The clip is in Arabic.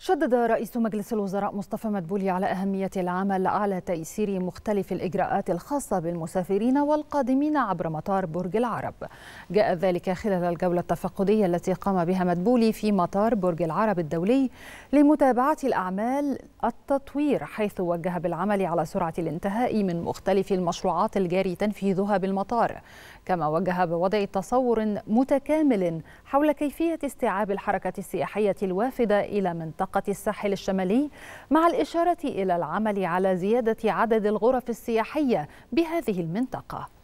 شدد رئيس مجلس الوزراء مصطفى مدبولي على أهمية العمل على تيسير مختلف الإجراءات الخاصة بالمسافرين والقادمين عبر مطار برج العرب جاء ذلك خلال الجولة التفقدية التي قام بها مدبولي في مطار برج العرب الدولي لمتابعة الأعمال التطوير حيث وجه بالعمل على سرعة الانتهاء من مختلف المشروعات الجاري تنفيذها بالمطار كما وجه بوضع تصور متكامل حول كيفية استيعاب الحركة السياحية الوافدة إلى منطقة منطقة الساحل الشمالي مع الإشارة إلى العمل على زيادة عدد الغرف السياحية بهذه المنطقة